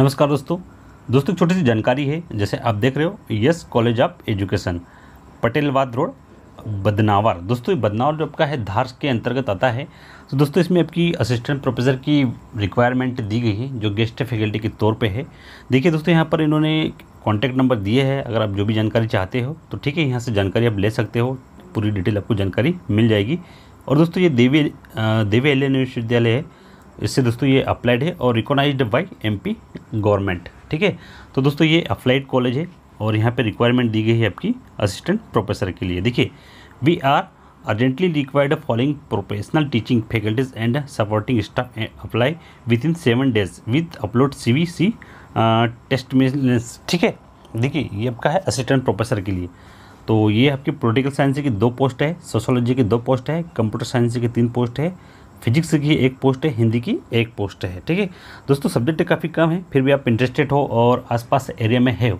नमस्कार दोस्तों दोस्तों छोटी सी जानकारी है जैसे आप देख रहे हो yes college of education Patelwad road Badnawar दोस्तों ये बदनावर जो आपका है धार के अंतर्गत आता है तो दोस्तों इसमें आपकी असिस्टेंट प्रोफेसर की रिक्वायरमेंट दी गई है जो गेस्ट फैकल्टी के तौर पे है देखिए दोस्तों यहाँ पर इन्होंने कॉन्टैक्ट नंबर दिए हैं अगर आप जो भी जानकारी चाहते हो तो ठीक है यहाँ से जानकारी आप ले सकते हो पूरी डिटेल आपको जानकारी मिल जाएगी और दोस्तों ये देवी देवी एलियन विश्वविद्यालय है इससे दोस्तों ये अप्लाइड है और रिकॉग्नाइज्ड बाय एमपी गवर्नमेंट ठीक है तो दोस्तों ये अप्लाइड कॉलेज है और यहाँ पे रिक्वायरमेंट दी गई है आपकी असिस्टेंट प्रोफेसर के लिए देखिए we are urgently required following professional teaching faculties and supporting staff apply within seven days with upload C V C test ठीक है देखिए ये आपका है असिस्टेंट प्रोफेसर के लिए तो ये आपकी पोलिटिकल साइंस की दो पोस्ट है सोशोलॉजी की दो पोस्ट है कंप्यूटर साइंस की तीन पोस्ट है फिजिक्स की एक पोस्ट है हिंदी की एक पोस्ट है ठीक है दोस्तों सब्जेक्ट काफ़ी कम है फिर भी आप इंटरेस्टेड हो और आसपास एरिया में है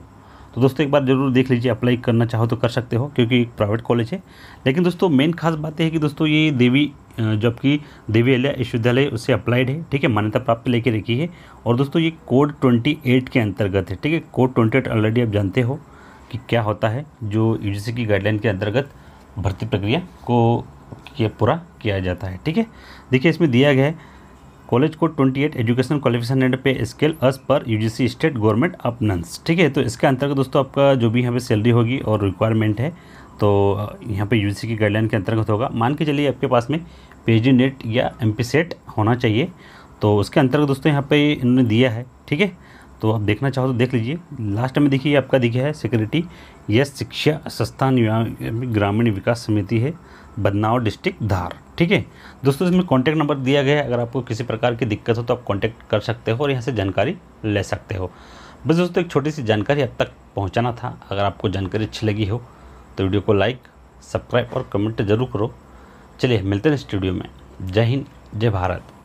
तो दोस्तों एक बार ज़रूर देख लीजिए अप्लाई करना चाहो तो कर सकते हो क्योंकि एक प्राइवेट कॉलेज है लेकिन दोस्तों मेन खास बात है कि दोस्तों ये देवी जबकि देवी अल्या विश्वविद्यालय उससे अप्लाइड है ठीक है मान्यता प्राप्त लेके रखी है और दोस्तों ये कोड 28 के अंतर्गत है ठीक है कोड 28 ऑलरेडी आप जानते हो कि क्या होता है जो यूजीसी e की गाइडलाइन के अंतर्गत भर्ती प्रक्रिया को ये पूरा किया जाता है ठीक है देखिए इसमें दिया गया है college code 28 education qualification and pay scale as per C state government अपनंस ठीक है तो इसके अंतर्गत दोस्तों आपका जो भी यहाँ पे सैलरी होगी और रिक्वायरमेंट है तो यहाँ पे यू की गाइडलाइन के अंतर्गत होगा मान के चलिए आपके पास में पी नेट या एम सेट e होना चाहिए तो उसके अंतर्गत दोस्तों यहाँ पर इन्होंने दिया है ठीक है तो आप देखना चाहो तो देख लीजिए लास्ट में देखिए आपका दिखा है सिक्योरिटी यह शिक्षा संस्थान ग्रामीण विकास समिति है बदनावर डिस्ट्रिक्ट धार ठीक है दोस्तों इसमें कॉन्टैक्ट नंबर दिया गया है अगर आपको किसी प्रकार की दिक्कत हो तो आप कॉन्टैक्ट कर सकते हो और यहाँ से जानकारी ले सकते हो बस दोस्तों एक छोटी सी जानकारी अब तक पहुँचाना था अगर आपको जानकारी अच्छी लगी हो तो वीडियो को लाइक सब्सक्राइब और कमेंट जरूर करो चलिए मिलते हैं स्टूडियो में जय हिंद जय भारत